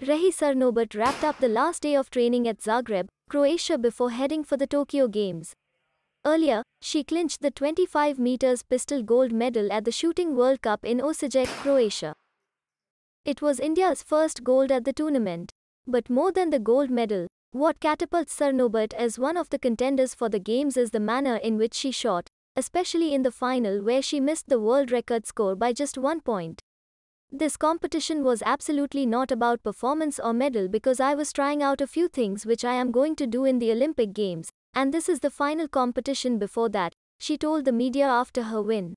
Rehi Sarnobat wrapped up the last day of training at Zagreb, Croatia before heading for the Tokyo Games. Earlier, she clinched the 25 meters pistol gold medal at the Shooting World Cup in Osijek, Croatia. It was India's first gold at the tournament. But more than the gold medal, what catapults Sarnobat as one of the contenders for the games is the manner in which she shot, especially in the final where she missed the world record score by just one point. This competition was absolutely not about performance or medal because I was trying out a few things which I am going to do in the Olympic Games, and this is the final competition before that, she told the media after her win.